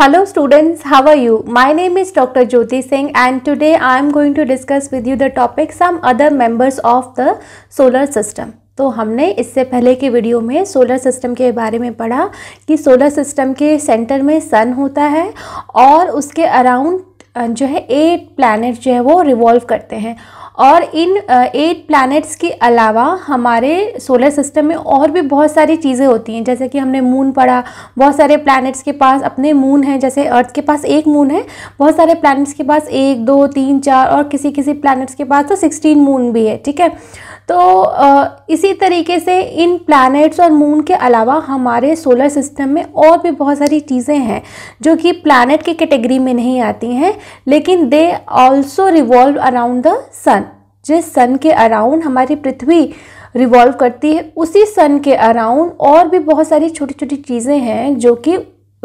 Hello students, how are you? My name is Dr. Jyoti Singh and today I am going to discuss with you the topic some other members of the solar system. तो हमने इससे पहले के video में solar system के बारे में पढ़ा कि सोलर सिस्टम के सेंटर में सन होता है और उसके अराउंड जो है एट प्लैनेट जो है वो रिवॉल्व करते हैं और इन एट प्लैनेट्स के अलावा हमारे सोलर सिस्टम में और भी बहुत सारी चीज़ें होती हैं जैसे कि हमने मून पढ़ा बहुत सारे प्लैनेट्स के पास अपने मून हैं जैसे अर्थ के पास एक मून है बहुत सारे प्लैनेट्स के पास एक दो तीन चार और किसी किसी प्लैनेट्स के पास तो सिक्सटीन मून भी है ठीक है तो इसी तरीके से इन प्लैनेट्स और मून के अलावा हमारे सोलर सिस्टम में और भी बहुत सारी चीज़ें हैं जो कि प्लानट की कैटेगरी में नहीं आती हैं लेकिन they also revolve around the sun जिस सन के अराउंड हमारी पृथ्वी रिवॉल्व करती है उसी सन के अराउंड और भी बहुत सारी छोटी छोटी चीज़ें हैं जो कि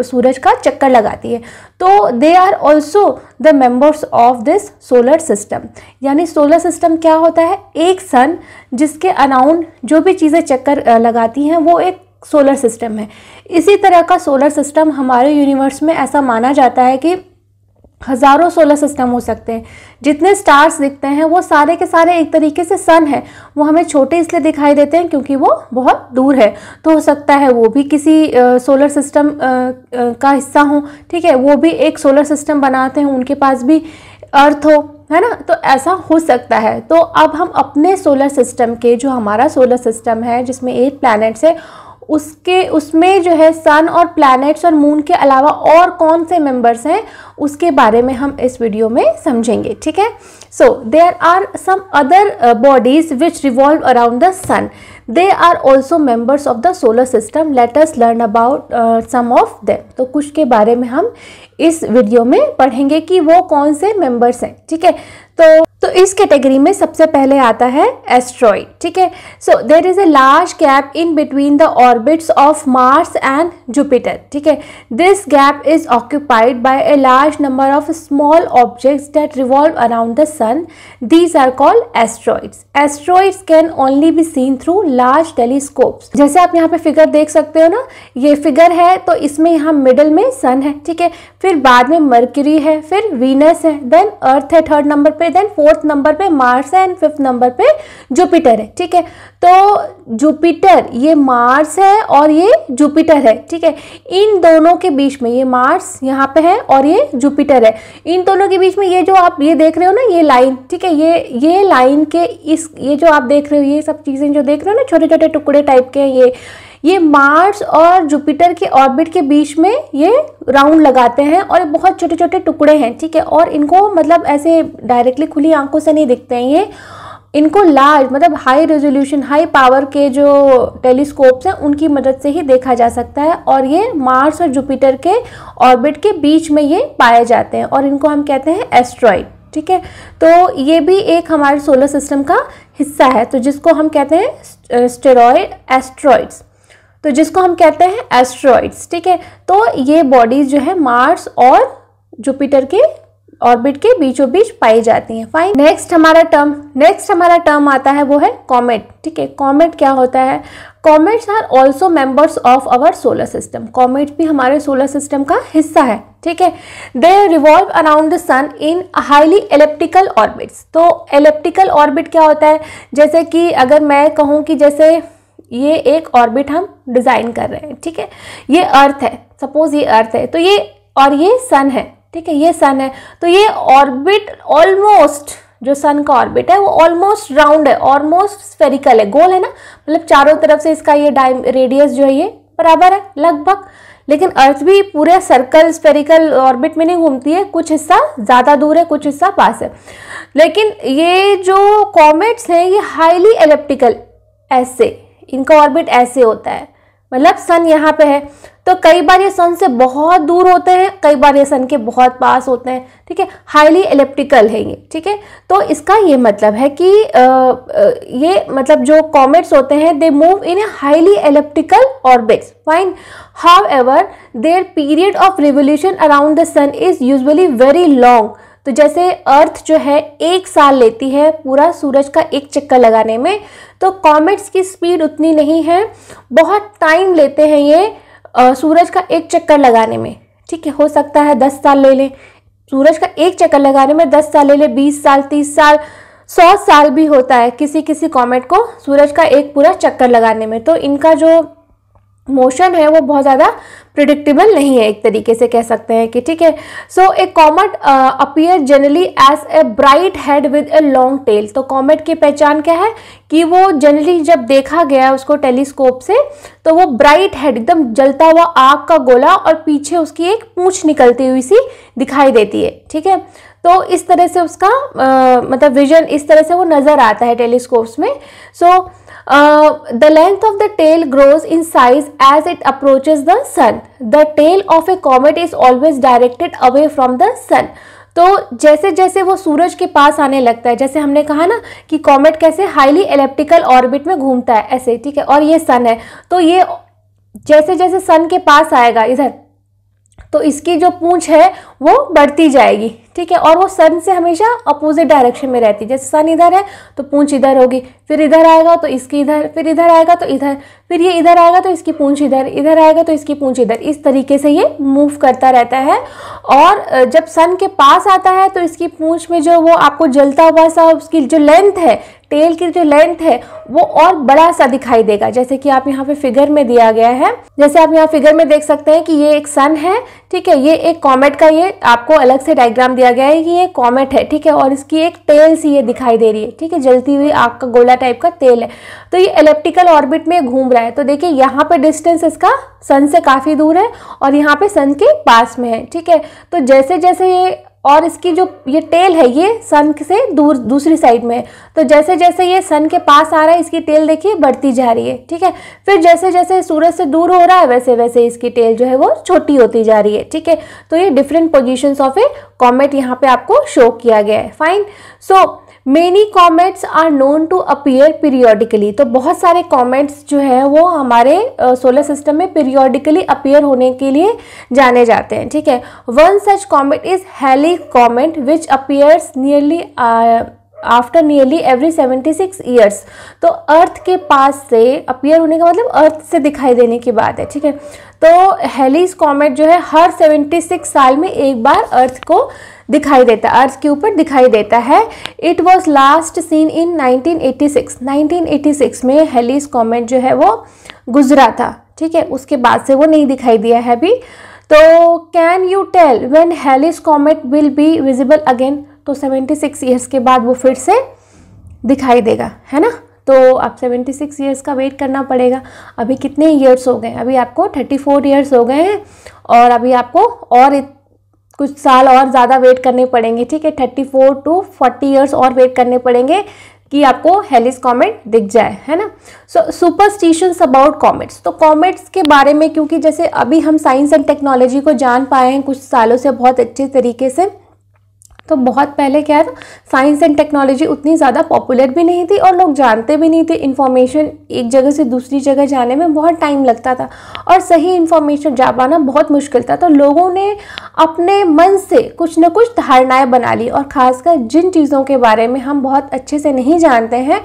सूरज का चक्कर लगाती है तो they are also the members of this solar system यानी सोलर सिस्टम क्या होता है एक सन जिसके अराउंड जो भी चीज़ें चक्कर लगाती हैं वो एक सोलर सिस्टम है इसी तरह का सोलर सिस्टम हमारे यूनिवर्स में ऐसा माना जाता है कि हज़ारों सोलर सिस्टम हो सकते हैं जितने स्टार्स दिखते हैं वो सारे के सारे एक तरीके से सन है वो हमें छोटे इसलिए दिखाई देते हैं क्योंकि वो बहुत दूर है तो हो सकता है वो भी किसी सोलर सिस्टम का हिस्सा हो ठीक है वो भी एक सोलर सिस्टम बनाते हैं उनके पास भी अर्थ हो है ना तो ऐसा हो सकता है तो अब हम अपने सोलर सिस्टम के जो हमारा सोलर सिस्टम है जिसमें एट प्लानट्स है उसके उसमें जो है सन और प्लैनेट्स और मून के अलावा और कौन से मेंबर्स हैं उसके बारे में हम इस वीडियो में समझेंगे ठीक है so there are some other bodies which revolve around the sun they are also members of the solar system let us learn about some of them तो कुछ के बारे में हम इस वीडियो में पढ़ेंगे कि वो कौन से मेम्बर्स हैं ठीक है तो तो इस कैटेगरी में सबसे पहले आता है एस्ट्रॉइड ठीक है so there is a large gap in between the orbits of Mars and Jupiter ठीक है this gap is occupied by a large number of small objects that revolve around the sun these are called asteroids asteroids can only be seen through large telescopes जैसे आप यहाँ पे figure देख सकते हो ना ये फिगर है तो इसमें यहाँ मिडल में सन है ठीक है फिर बाद में मर्क्यूरी है फिर वीनस है देन अर्थ है थर्ड नंबर पे देन फोर्थ फोर्थ नंबर पे मार्स है एंड फिफ्थ नंबर पे जुपिटर है ठीक है तो जुपिटर ये मार्स है और ये जुपिटर है ठीक है इन दोनों के बीच में ये मार्स यहाँ पे है और ये जुपिटर है इन दोनों के बीच में ये जो आप ये देख रहे हो ना ये लाइन ठीक है ये ये लाइन के इस ये जो आप देख रहे हो ये सब चीज़ें जो देख रहे हो ना छोटे छोटे टुकड़े टाइप के ये ये मार्स और जुपिटर के ऑर्बिट के बीच में ये राउंड लगाते हैं और ये बहुत छोटे छोटे टुकड़े हैं ठीक है और इनको मतलब ऐसे डायरेक्टली खुली आंखों से नहीं दिखते हैं ये इनको लार्ज मतलब हाई रेजोल्यूशन हाई पावर के जो टेलीस्कोप्स हैं उनकी मदद से ही देखा जा सकता है और ये मार्स और जुपिटर के ऑर्बिट के बीच में ये पाए जाते हैं और इनको हम कहते हैं एस्ट्रॉइड ठीक है तो ये भी एक हमारे सोलर सिस्टम का हिस्सा है तो जिसको हम कहते हैं स्टेरॉयड एस्ट्रॉइड्स तो जिसको हम कहते हैं एस्ट्रॉइड्स ठीक है तो ये बॉडीज जो है मार्स और जुपिटर के ऑर्बिट के बीचों बीच पाई जाती हैं फाइन नेक्स्ट हमारा टर्म नेक्स्ट हमारा टर्म आता है वो है कॉमेट ठीक है कॉमेट क्या होता है comets are also members of our solar system comet भी हमारे सोलर सिस्टम का हिस्सा है ठीक है they revolve around the sun in highly elliptical orbits तो एलिप्टिकल ऑर्बिट क्या होता है जैसे कि अगर मैं कहूँ कि जैसे ये एक ऑर्बिट हम डिज़ाइन कर रहे हैं ठीक है ये अर्थ है सपोज ये अर्थ है तो ये और ये सन है ठीक है ये सन है तो ये ऑर्बिट ऑलमोस्ट जो सन का ऑर्बिट है वो ऑलमोस्ट राउंड है ऑलमोस्ट स्फेरिकल है गोल है ना मतलब चारों तरफ से इसका ये डाइम रेडियस जो है ये बराबर है लगभग लेकिन अर्थ भी पूरे सर्कल स्पेरिकल ऑर्बिट में नहीं घूमती है कुछ हिस्सा ज़्यादा दूर है कुछ हिस्सा पास है लेकिन ये जो कॉमेट्स हैं ये हाईली एलिप्टिकल ऐसे इनका ऑर्बिट ऐसे होता है मतलब सन यहाँ पे है तो कई बार ये सन से बहुत दूर होते हैं कई बार ये सन के बहुत पास होते हैं ठीक है हाईली इलेप्टिकल है ये ठीक है तो इसका ये मतलब है कि आ, ये मतलब जो कॉमेट्स होते हैं they move in a highly elliptical orbits fine however their period of revolution around the sun is usually very long तो जैसे अर्थ जो है एक साल लेती है पूरा सूरज का एक चक्कर लगाने में तो कॉमेट्स की स्पीड उतनी नहीं है बहुत टाइम लेते हैं ये आ, सूरज का एक चक्कर लगाने में ठीक है हो सकता है दस साल ले लें सूरज का एक चक्कर लगाने में दस साल ले लें बीस साल तीस साल सौ साल भी होता है किसी किसी कॉमेट को सूरज का एक पूरा चक्कर लगाने में तो इनका जो मोशन है वो बहुत ज़्यादा प्रिडिक्टेबल नहीं है एक तरीके से कह सकते हैं कि ठीक है so a comet appear generally as a bright head with a long tail तो कॉमेट की पहचान क्या है कि वो जनरली जब देखा गया उसको टेलीस्कोप से तो वो ब्राइट हेड एकदम जलता हुआ आग का गोला और पीछे उसकी एक पूछ निकलती हुई सी दिखाई देती है ठीक है तो इस तरह से उसका आ, uh, मतलब विजन इस तरह से वो नज़र आता है टेलीस्कोप्स में so so, the length of the tail grows in size as it approaches the sun the tail of a comet is always directed away from the sun तो जैसे जैसे वो सूरज के पास आने लगता है जैसे हमने कहा ना कि कॉमेट कैसे हाईली इलेप्टिकल ऑर्बिट में घूमता है ऐसे ठीक है और ये सन है तो ये जैसे जैसे सन के पास आएगा इधर तो इसकी जो पूंछ है वो बढ़ती जाएगी ठीक है और वो सन से हमेशा अपोजिट डायरेक्शन में रहती है जैसे सन इधर है तो पूंछ इधर होगी फिर इधर आएगा तो इसकी इधर फिर इधर आएगा तो इधर फिर ये इधर आएगा तो इसकी पूंछ इधर इधर आएगा तो इसकी पूंछ इधर इस तरीके से ये मूव करता रहता है और जब सन के पास आता है तो इसकी पूंछ में जो वो आपको जलता हुआ सा उसकी जो लेंथ है टेल की जो लेंथ है वो और बड़ा सा दिखाई देगा जैसे कि आप यहाँ पे फिगर में दिया गया है जैसे आप यहाँ फिगर में देख सकते हैं कि ये एक सन है ठीक है ये एक कॉमेट का ये आपको अलग से डायग्राम दिया गया है कि ये कॉमेट है ठीक है और इसकी एक टेल सी ये दिखाई दे रही है ठीक है जलती हुई आग का गोला टाइप का तेल है तो ये इलेप्टिकल ऑर्बिट में घूम रहा है तो देखिए यहाँ पे डिस्टेंस इसका सन से काफ़ी दूर है और यहाँ पे सन के पास में है ठीक है तो जैसे जैसे ये और इसकी जो ये टेल है ये सन से दूर दूसरी साइड में है तो जैसे जैसे ये सन के पास आ रहा है इसकी टेल देखिए बढ़ती जा रही है ठीक है फिर जैसे जैसे सूरज से दूर हो रहा है वैसे वैसे इसकी टेल जो है वो छोटी होती जा रही है ठीक है तो ये different position of a comet यहाँ पे आपको शो किया गया है fine so so, many comets are known to appear periodically तो बहुत सारे कॉमेट्स जो है वो हमारे सोलर सिस्टम में पीरियोडिकली अपीयर होने के लिए जाने जाते हैं ठीक है one such comet is Halley comet which appears nearly after nearly every seventy six years तो अर्थ के पास से अपीयर होने का मतलब अर्थ से दिखाई देने की बात है ठीक है तो हेलीस कॉमेट जो है हर सेवेंटी सिक्स साल में एक बार अर्थ को दिखाई देता है अर्थ के ऊपर दिखाई देता है it was last seen in 1986 1986 में हेलीस कॉमेंट जो है वो गुजरा था ठीक है उसके बाद से वो नहीं दिखाई दिया है अभी तो can you tell when Halley's comet will be visible again तो 76 इयर्स के बाद वो फिर से दिखाई देगा है ना तो आप 76 इयर्स का वेट करना पड़ेगा अभी कितने इयर्स हो गए अभी आपको 34 इयर्स हो गए हैं और अभी आपको और कुछ साल और ज़्यादा वेट करने पड़ेंगे ठीक है thirty four to forty years और वेट करने पड़ेंगे कि आपको हेलिस कॉमेट दिख जाए है ना सो सुपरस्टिशंस अबाउट कॉमेट्स तो कॉमेट्स के बारे में क्योंकि जैसे अभी हम साइंस एंड टेक्नोलॉजी को जान पाए हैं कुछ सालों से बहुत अच्छे तरीके से तो बहुत पहले क्या था साइंस एंड टेक्नोलॉजी उतनी ज़्यादा पॉपुलर भी नहीं थी और लोग जानते भी नहीं थे इन्फॉर्मेशन एक जगह से दूसरी जगह जाने में बहुत टाइम लगता था और सही इन्फॉर्मेशन जा पाना बहुत मुश्किल था तो लोगों ने अपने मन से कुछ ना कुछ धारणाएँ बना ली और ख़ासकर जिन चीज़ों के बारे में हम बहुत अच्छे से नहीं जानते हैं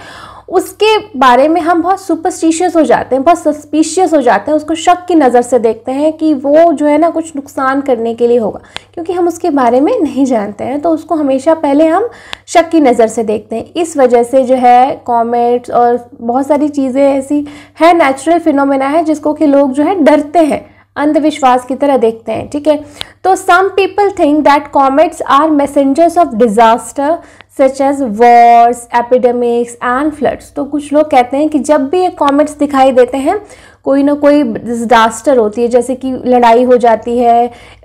उसके बारे में हम बहुत सुपरस्टिशियस हो जाते हैं बहुत सस्पिशियस हो जाते हैं उसको शक की नज़र से देखते हैं कि वो जो है ना कुछ नुकसान करने के लिए होगा क्योंकि हम उसके बारे में नहीं जानते हैं तो उसको हमेशा पहले हम शक की नज़र से देखते हैं इस वजह से जो है कॉमेट्स और बहुत सारी चीज़ें ऐसी है नेचुरल फिनोमेना है जिसको कि लोग जो है डरते हैं अंधविश्वास की तरह देखते हैं ठीक है तो some people think that comets are messengers of disaster such as wars epidemics and floods तो कुछ लोग कहते हैं कि जब भी ये कॉमेट्स दिखाई देते हैं कोई ना कोई डिज़ास्टर होती है जैसे कि लड़ाई हो जाती है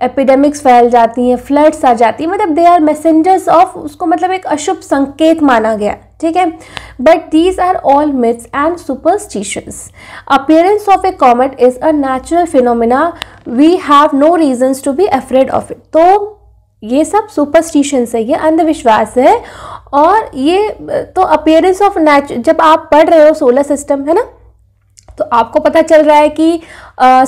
एपिडेमिक्स फैल जाती हैं फ्लड्स आ जाती हैं मतलब दे आर मैसेंजर्स ऑफ उसको मतलब एक अशुभ संकेत माना गया ठीक है but these are all myths and superstitions appearance of a comet is a natural phenomena we have no reasons to be afraid of it तो ये सब सुपरस्टिशंस है ये अंधविश्वास है और ये तो अपियरेंस ऑफ नेच जब आप पढ़ रहे हो सोलर सिस्टम है ना तो आपको पता चल रहा है कि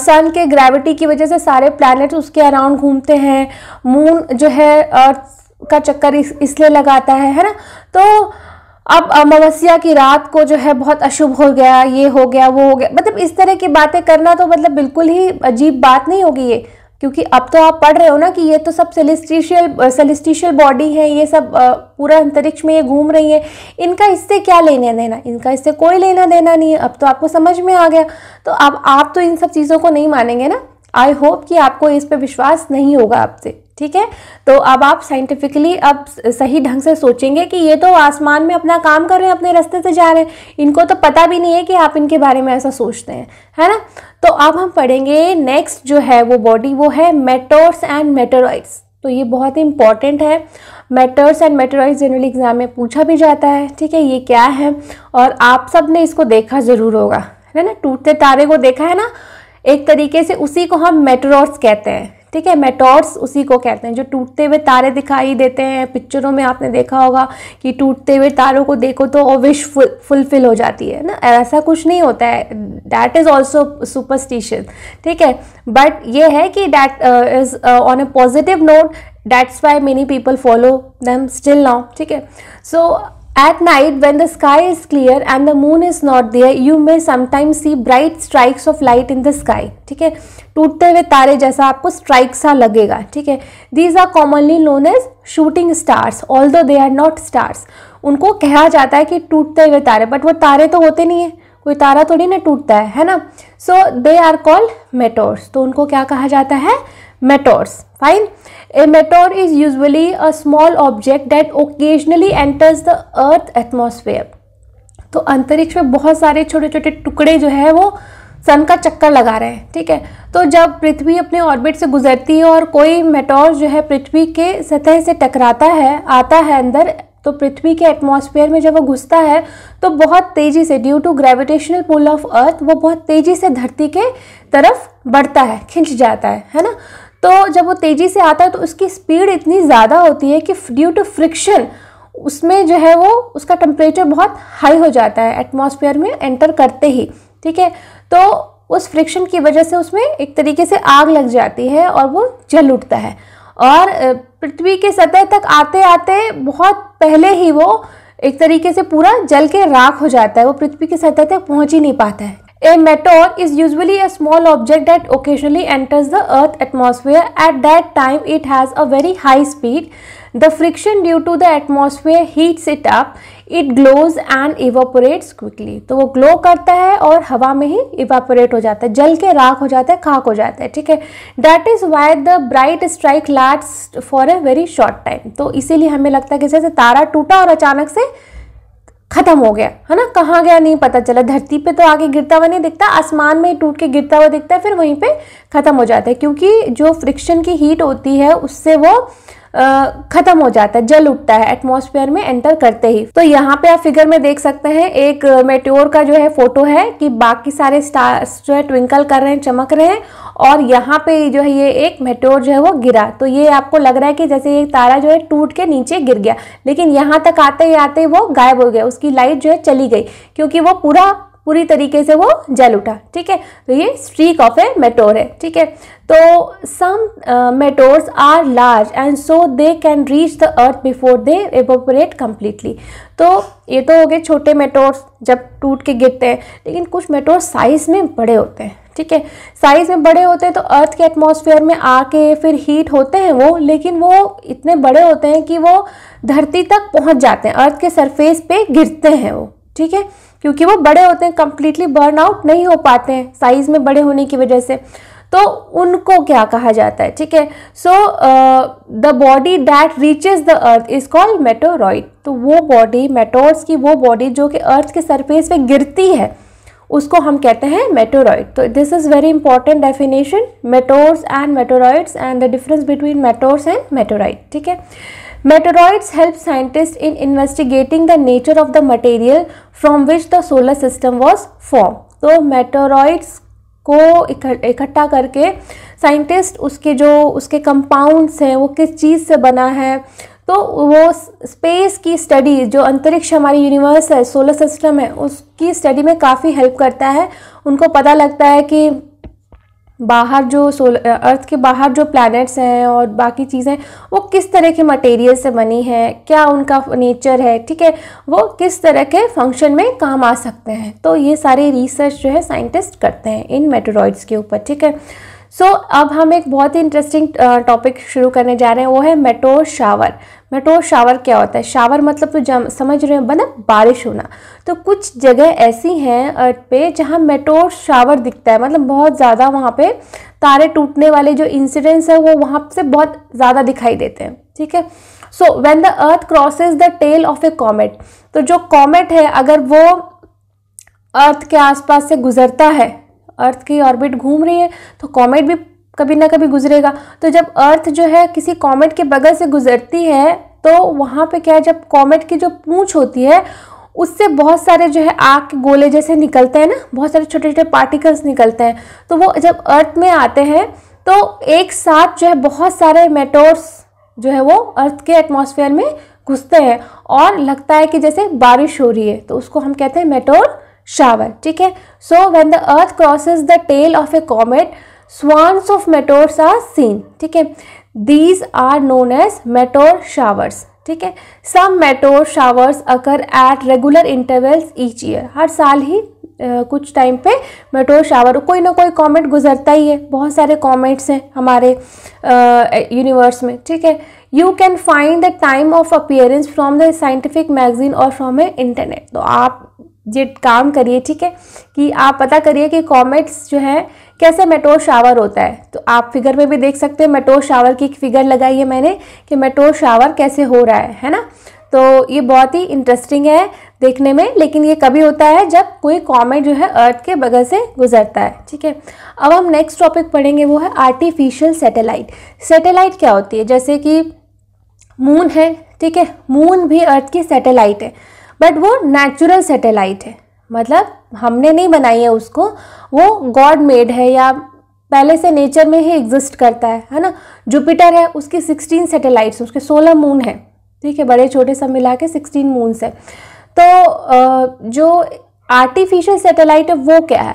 सन के ग्रेविटी की वजह से सारे प्लैनेट्स उसके अराउंड घूमते हैं मून जो है अर्थ का चक्कर इस, इसलिए लगाता है है ना तो अब अमावस्या की रात को जो है बहुत अशुभ हो गया ये हो गया वो हो गया मतलब इस तरह की बातें करना तो मतलब बिल्कुल ही अजीब बात नहीं होगी ये क्योंकि अब तो आप पढ़ रहे हो ना कि ये तो सब सेलिस्टिशियल सेलिस्टिशियल बॉडी है ये सब पूरा अंतरिक्ष में ये घूम रही है इनका इससे क्या लेना देना इनका इससे कोई लेना देना नहीं है अब तो आपको समझ में आ गया तो अब आप तो इन सब चीज़ों को नहीं मानेंगे ना आई होप कि आपको इस पर विश्वास नहीं होगा आपसे ठीक है तो अब आप साइंटिफिकली अब सही ढंग से सोचेंगे कि ये तो आसमान में अपना काम कर रहे हैं अपने रास्ते से जा रहे हैं इनको तो पता भी नहीं है कि आप इनके बारे में ऐसा सोचते हैं है ना तो अब हम पढ़ेंगे नेक्स्ट जो है वो बॉडी वो है मेटर्स एंड मेटेरॉइड्स तो ये बहुत ही इंपॉर्टेंट है meteors and meteoroids generally exam में पूछा भी जाता है ठीक है ये क्या है और आप सब ने इसको देखा ज़रूर होगा है ना टूटते तारे को देखा है ना एक तरीके से उसी को हम मेटरॉर्स कहते हैं ठीक है मेटोर्स उसी को कहते हैं जो टूटते हुए तारे दिखाई देते हैं पिक्चरों में आपने देखा होगा कि टूटते हुए तारों को देखो तो विश फुलफिल हो जाती है ना ऐसा कुछ नहीं होता है दैट इज़ ऑल्सो सुपरस्टिशन ठीक है बट ये है कि that is on a positive note that's why many people follow them still now ठीक है सो At night, when the sky is clear and the moon is not there, you may sometimes see bright strikes of light in the sky. ठीक है टूटते हुए तारे जैसा आपको strike सा लगेगा ठीक है these are commonly known as shooting stars although they are not stars उनको कहा जाता है कि टूटते हुए तारे बट वो तारे तो होते नहीं है कोई तारा थोड़ी ना टूटता है है ना सो दे आर कॉल्ड मेटोर्स तो उनको क्या कहा जाता है meteors fine a meteor is usually a small object that occasionally enters the earth atmosphere तो अंतरिक्ष में बहुत सारे छोटे छोटे टुकड़े जो है वो सन का चक्कर लगा रहे हैं ठीक है तो जब पृथ्वी अपने ऑर्बिट से गुजरती है और कोई मेटोर जो है पृथ्वी के सतह से टकराता है आता है अंदर तो पृथ्वी के एटमॉस्फेयर में जब वो घुसता है तो बहुत तेज़ी से due to gravitational pull of earth वो बहुत तेज़ी से धरती के तरफ बढ़ता है खिंच जाता है है ना तो जब वो तेज़ी से आता है तो उसकी स्पीड इतनी ज़्यादा होती है कि ड्यू टू फ्रिक्शन उसमें जो है वो उसका टेम्परेचर बहुत हाई हो जाता है एटमॉस्फेयर में एंटर करते ही ठीक है तो उस फ्रिक्शन की वजह से उसमें एक तरीके से आग लग जाती है और वो जल उठता है और पृथ्वी के सतह तक आते आते बहुत पहले ही वो एक तरीके से पूरा जल के राख हो जाता है वो पृथ्वी की सतह तक पहुंच ही नहीं पाता है a meteor is usually a small object that occasionally enters the earth atmosphere at that time it has a very high speed The friction due to the atmosphere heats it up, it glows and evaporates quickly. तो वो glow करता है और हवा में ही evaporate हो जाता है जल के राख हो जाता है खाक हो जाता है ठीक है that is why the bright strike last for a very short time तो इसीलिए हमें लगता है कि जैसे तारा टूटा और अचानक से खत्म हो गया है ना कहाँ गया नहीं पता चला धरती पे तो आगे गिरता हुआ नहीं दिखता आसमान में टूट के गिरता हुआ दिखता है फिर वहीं पे ख़त्म हो जाता है क्योंकि जो फ्रिक्शन की हीट होती है उससे वो खत्म हो जाता है जल उठता है एटमोसफेयर में एंटर करते ही तो यहाँ पे आप फिगर में देख सकते हैं एक मेट्योर का जो है फोटो है कि बाकी सारे स्टार्स जो है ट्विंकल कर रहे हैं चमक रहे हैं और यहाँ पे जो है ये एक मेट्योर जो है वो गिरा तो ये आपको लग रहा है कि जैसे ये तारा जो है टूट के नीचे गिर गया लेकिन यहाँ तक आते ही आते वो गायब हो गया उसकी लाइट जो है चली गई क्योंकि वो पूरा पूरी तरीके से वो जल उठा ठीक है तो ये स्ट्रीक ऑफ ए मेटोर है ठीक है तो some meteors are large and so they can reach the earth before they evaporate completely तो ये तो हो गए छोटे मेटोर्स जब टूट के गिरते हैं लेकिन कुछ मेटोर साइज़ में बड़े होते हैं ठीक है साइज़ में बड़े होते हैं तो अर्थ के एटमॉस्फेयर में आके फिर हीट होते हैं वो लेकिन वो इतने बड़े होते हैं कि वो धरती तक पहुंच जाते हैं अर्थ के सरफेस पे गिरते हैं वो ठीक है क्योंकि वो बड़े होते हैं कम्प्लीटली बर्न आउट नहीं हो पाते हैं साइज़ में बड़े होने की वजह से तो उनको क्या कहा जाता है ठीक है so the body that reaches the earth is called meteoroid तो वो बॉडी मेटोर्स की वो बॉडी जो कि अर्थ के सरफेस पे गिरती है उसको हम कहते हैं मेटोरॉइड तो this is very important definition meteors and meteoroids and the difference between meteors and meteoroid ठीक है meteoroids help scientist in investigating the nature of the material from which the solar system was form तो meteoroids को इकट्ठा करके scientist उसके जो उसके compounds हैं वो किस चीज़ से बना है तो वो स्पेस की स्टडी जो अंतरिक्ष हमारी यूनिवर्स है सोलर सिस्टम है उसकी स्टडी में काफ़ी हेल्प करता है उनको पता लगता है कि बाहर जो सोल अर्थ के बाहर जो प्लैनेट्स हैं और बाकी चीज़ें वो किस तरह के मटेरियल से बनी हैं क्या उनका नेचर है ठीक है वो किस तरह के फंक्शन में काम आ सकते हैं तो ये सारे रिसर्च जो है साइंटिस्ट करते हैं इन मेटोरॉइड्स के ऊपर ठीक है सो so, अब हम एक बहुत ही इंटरेस्टिंग टॉपिक शुरू करने जा रहे हैं वो है मेटोर शावर मेट्रो तो शावर क्या होता है शावर मतलब तो जम समझ रहे हो बना बारिश होना तो कुछ जगह ऐसी हैं अर्थ पे जहाँ मेट्रो शावर दिखता है मतलब बहुत ज़्यादा वहाँ पे तारे टूटने वाले जो इंसिडेंट्स हैं वो वहाँ से बहुत ज़्यादा दिखाई देते हैं ठीक है so when the earth crosses the tail of a comet तो जो कॉमेट है अगर वो अर्थ के आसपास से गुजरता है अर्थ की ऑर्बिट घूम रही है तो कॉमेट भी कभी ना कभी गुजरेगा तो जब अर्थ जो है किसी कॉमेट के बगल से गुजरती है तो वहाँ पे क्या है जब कॉमेट की जो पूँछ होती है उससे बहुत सारे जो है आग के गोले जैसे निकलते हैं ना बहुत सारे छोटे छोटे पार्टिकल्स निकलते हैं तो वो जब अर्थ में आते हैं तो एक साथ जो है बहुत सारे मेटोर्स जो है वो अर्थ के एटमोसफेयर में घुसते हैं और लगता है कि जैसे बारिश हो रही है तो उसको हम कहते हैं मेटोर शावर ठीक है so when the earth crosses the tail of a comet swarms of meteors are seen ठीक है these are known as meteor showers ठीक है some meteor showers occur at regular intervals each year हर साल ही Uh, कुछ time पे मेटोर shower कोई ना कोई कॉमेंट गुजरता ही है बहुत सारे कॉमेंट्स हैं हमारे यूनिवर्स uh, में ठीक है you can find the time of appearance from the scientific magazine और फ्रॉम ए इंटरनेट तो आप ये काम करिए ठीक है कि आप पता करिए कि कॉमेट्स जो है कैसे मेटोर शावर होता है तो आप फिगर में भी देख सकते हैं मेटोर शावर की फिगर लगाई है मैंने कि मेटोर शावर कैसे हो रहा है है ना तो ये बहुत ही इंटरेस्टिंग है देखने में लेकिन ये कभी होता है जब कोई कॉमेट जो है अर्थ के बगल से गुजरता है ठीक है अब हम नेक्स्ट टॉपिक पढ़ेंगे वो है आर्टिफिशियल सेटेलाइट सेटेलाइट क्या होती है जैसे कि मून है ठीक है मून भी अर्थ की सेटेलाइट है बट वो नेचुरल सेटेलाइट है मतलब हमने नहीं बनाई है उसको वो गॉड मेड है या पहले से नेचर में ही एग्जिस्ट करता है है ना जुपिटर है उसके 16 सेटेलाइट्स उसके 16 मून है ठीक है बड़े छोटे सब मिला के सिक्सटीन मून्स है तो जो आर्टिफिशियल सेटेलाइट है वो क्या है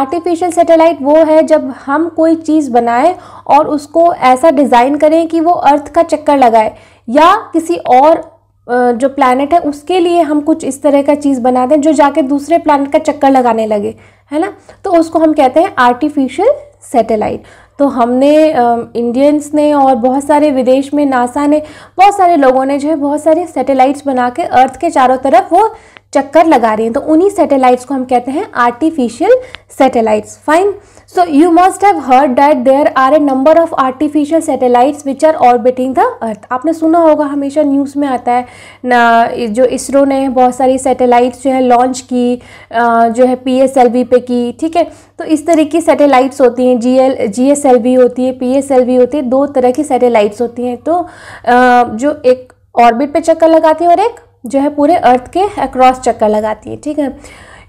आर्टिफिशियल सेटेलाइट वो है जब हम कोई चीज़ बनाएं और उसको ऐसा डिज़ाइन करें कि वो अर्थ का चक्कर लगाए या किसी और जो प्लानट है उसके लिए हम कुछ इस तरह का चीज़ बना दें जो जाके दूसरे प्लानट का चक्कर लगाने लगे है ना तो उसको हम कहते हैं आर्टिफिशियल सैटेलाइट तो हमने इंडियंस ने और बहुत सारे विदेश में नासा ने बहुत सारे लोगों ने जो है बहुत सारे सैटेलाइट्स बना के अर्थ के चारों तरफ वो चक्कर लगा रही हैं तो उन्हीं सैटेलाइट्स को हम कहते हैं artificial satellites fine so you must have heard that there are a number of artificial satellites which are orbiting the earth आपने सुना होगा हमेशा न्यूज़ में आता है ना जो इसरो ने बहुत सारी सेटेलाइट्स जो है लॉन्च की जो है पी एस एल वी पे की ठीक है तो इस तरह की सेटेलाइट्स होती हैं G L G S L V होती है पी एस एल वी होती है दो तरह की सेटेलाइट्स होती हैं तो जो एक ऑर्बिट पर चक्कर लगाती है और एक जो है पूरे अर्थ के अक्रॉस चक्कर लगाती है ठीक है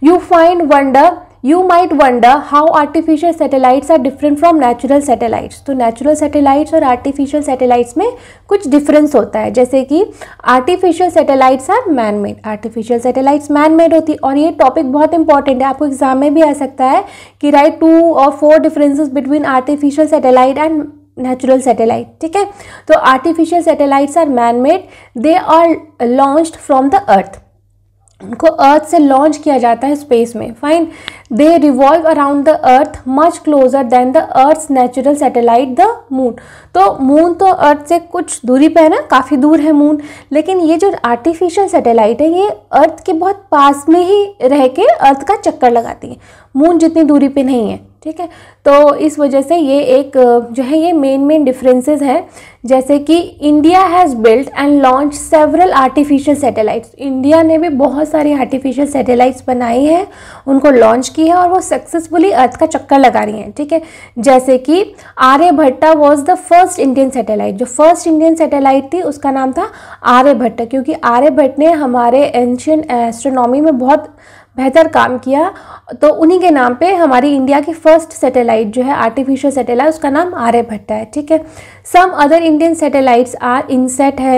you find wonder you might wonder how artificial satellites are different from natural satellites तो नेचुरल सेटेलाइट्स और आर्टिफिशियल सेटेलाइट्स में कुछ डिफरेंस होता है जैसे कि artificial satellites are man made artificial satellites man made होती है और ये टॉपिक बहुत इंपॉर्टेंट है आपको एग्जाम में भी आ सकता है कि राइट टू और four differences between artificial satellite and natural satellite ठीक है तो artificial satellites are man made they are launch from the earth उनको अर्थ से लॉन्च किया जाता है स्पेस में fine they revolve around the earth much closer than the earth natural satellite the moon तो मून तो अर्थ से कुछ दूरी पर है ना काफ़ी दूर है मून लेकिन ये जो आर्टिफिशियल सैटेलाइट है ये अर्थ के बहुत पास में ही रह के अर्थ का चक्कर लगाती है मून जितनी दूरी पे नहीं है ठीक है तो इस वजह से ये एक जो है ये मेन मेन डिफरेंसेस हैं जैसे कि India has built and launch several artificial satellites India ने भी बहुत सारी आर्टिफिशियल सैटेलाइट्स बनाई हैं उनको लॉन्च की है और वो सक्सेसफुली अर्थ का चक्कर लगा रही हैं ठीक है जैसे कि Aryabhata was the first Indian satellite जो फर्स्ट इंडियन सैटेलाइट थी उसका नाम था आर्यभट्ट क्योंकि आर्यभट्ट ने हमारे एंशियन एस्ट्रोनॉमी में बहुत बेहतर काम किया तो उन्हीं के नाम पे हमारी इंडिया की फर्स्ट सैटेलाइट सैटेलाइट जो है आर्टिफिशियल सैटेलाइट उसका नाम आर्यभट्टा है ठीक है some other Indian satellites are INSAT है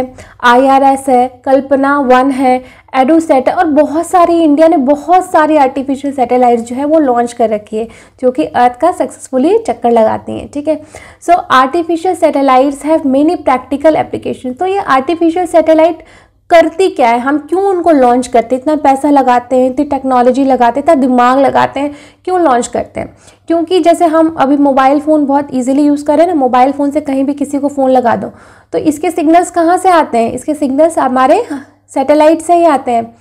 आईआरएस है कल्पना वन है एडोसेट है और बहुत सारी इंडिया ने बहुत सारी आर्टिफिशियल सैटेलाइट जो है वो लॉन्च कर रखी है जो कि अर्थ का सक्सेसफुली चक्कर लगाती हैं ठीक है so artificial satellites have many practical application तो ये आर्टिफिशियल सैटेलाइट करती क्या है हम क्यों उनको लॉन्च करते हैं इतना पैसा लगाते हैं इतनी टेक्नोलॉजी लगाते हैं इतना दिमाग लगाते हैं क्यों लॉन्च करते हैं क्योंकि जैसे हम अभी मोबाइल फ़ोन बहुत इजीली यूज़ करें ना मोबाइल फ़ोन से कहीं भी किसी को फ़ोन लगा दो तो इसके सिग्नल्स कहाँ से आते हैं इसके सिग्नल्स हमारे सेटेलाइट से ही आते हैं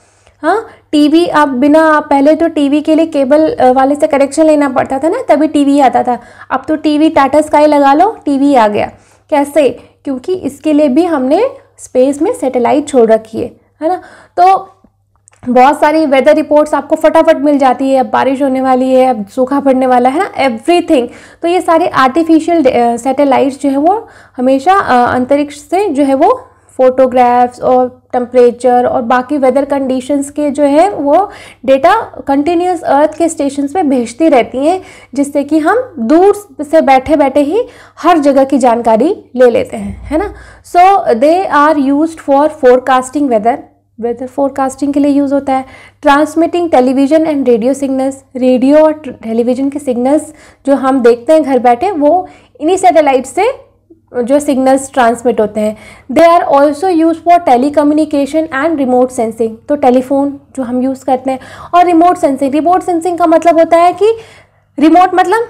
हाँ टीवी आप बिना पहले तो टीवी के लिए केबल वाले से कनेक्शन लेना पड़ता था ना तभी टीवी आता था अब तो टीवी टाटा स्काई लगा लो टीवी आ गया कैसे क्योंकि इसके लिए भी हमने स्पेस में सैटेलाइट छोड़ रखी है है ना तो बहुत सारी वेदर रिपोर्ट्स आपको फटाफट मिल जाती है अब बारिश होने वाली है अब सूखा पड़ने वाला है ना एवरीथिंग तो ये सारे आर्टिफिशियल सैटेलाइट्स uh, जो है वो हमेशा uh, अंतरिक्ष से जो है वो फ़ोटोग्राफ्स और टम्परेचर और बाकी वेदर कंडीशंस के जो है वो डेटा कंटिन्यूस अर्थ के स्टेशन पे भेजती रहती हैं जिससे कि हम दूर से बैठे बैठे ही हर जगह की जानकारी ले लेते हैं है ना so they are use for forecasting weather weather forecasting के लिए यूज़ होता है transmitting television and radio signals radio और टेलीविज़न के सिग्नल्स जो हम देखते हैं घर बैठे वो इन्हीं सैटेलाइट से जो सिग्नल्स ट्रांसमिट होते हैं they are also use for telecommunication and remote sensing तो टेलीफोन जो हम यूज़ करते हैं और रिमोट सेंसिंग रिमोट सेंसिंग का मतलब होता है कि रिमोट मतलब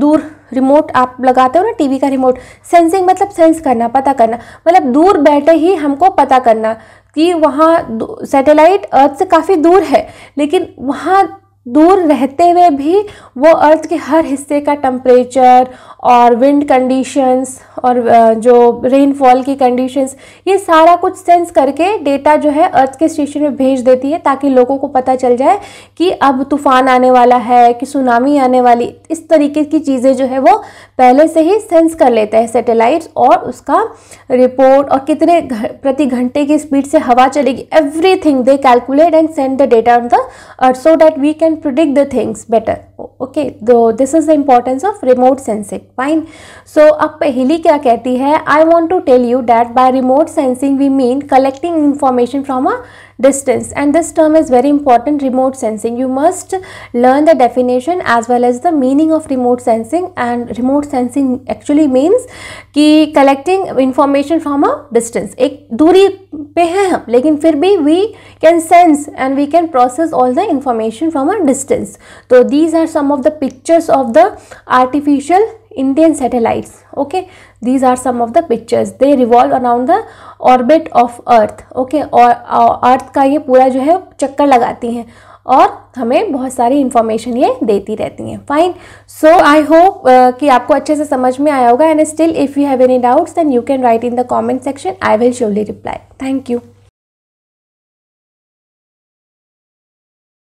दूर रिमोट आप लगाते हो ना टीवी का रिमोट सेंसिंग मतलब सेंस करना पता करना मतलब दूर बैठे ही हमको पता करना कि वहाँ सैटेलाइट अर्थ से काफ़ी दूर है लेकिन वहाँ दूर रहते हुए भी वो अर्थ के हर हिस्से का टम्परेचर और विंड कंडीशंस और जो रेनफॉल की कंडीशंस ये सारा कुछ सेंस करके डेटा जो है अर्थ के स्टेशन में भेज देती है ताकि लोगों को पता चल जाए कि अब तूफान आने वाला है कि सुनामी आने वाली इस तरीके की चीज़ें जो है वो पहले से ही सेंस कर लेते हैं सेटेलाइट और उसका रिपोर्ट और कितने प्रति घंटे की स्पीड से हवा चलेगी everything they calculate and send the data on the earth so that we can predict the things better okay though this is the importance of remote sensing fine so अब पहली क्या ऋचा कहती है I want to tell you that by remote sensing we mean collecting information from a distance and this term is very important remote sensing you must learn the definition as well as the meaning of remote sensing and remote sensing actually means कि collecting information from a distance एक दूरी पे हैं हम लेकिन फिर भी we can sense and we can process all the information from a distance तो these are some of the pictures of the artificial Indian satellites. Okay, these are some of the pictures. They revolve around the orbit of Earth. Okay, और Earth का ये पूरा जो है चक्कर लगाती हैं और हमें बहुत सारी इन्फॉर्मेशन ये देती रहती हैं फाइन सो आई होप कि आपको अच्छे से समझ में आया होगा and still if you have any doubts then you can write in the comment section I will surely reply thank you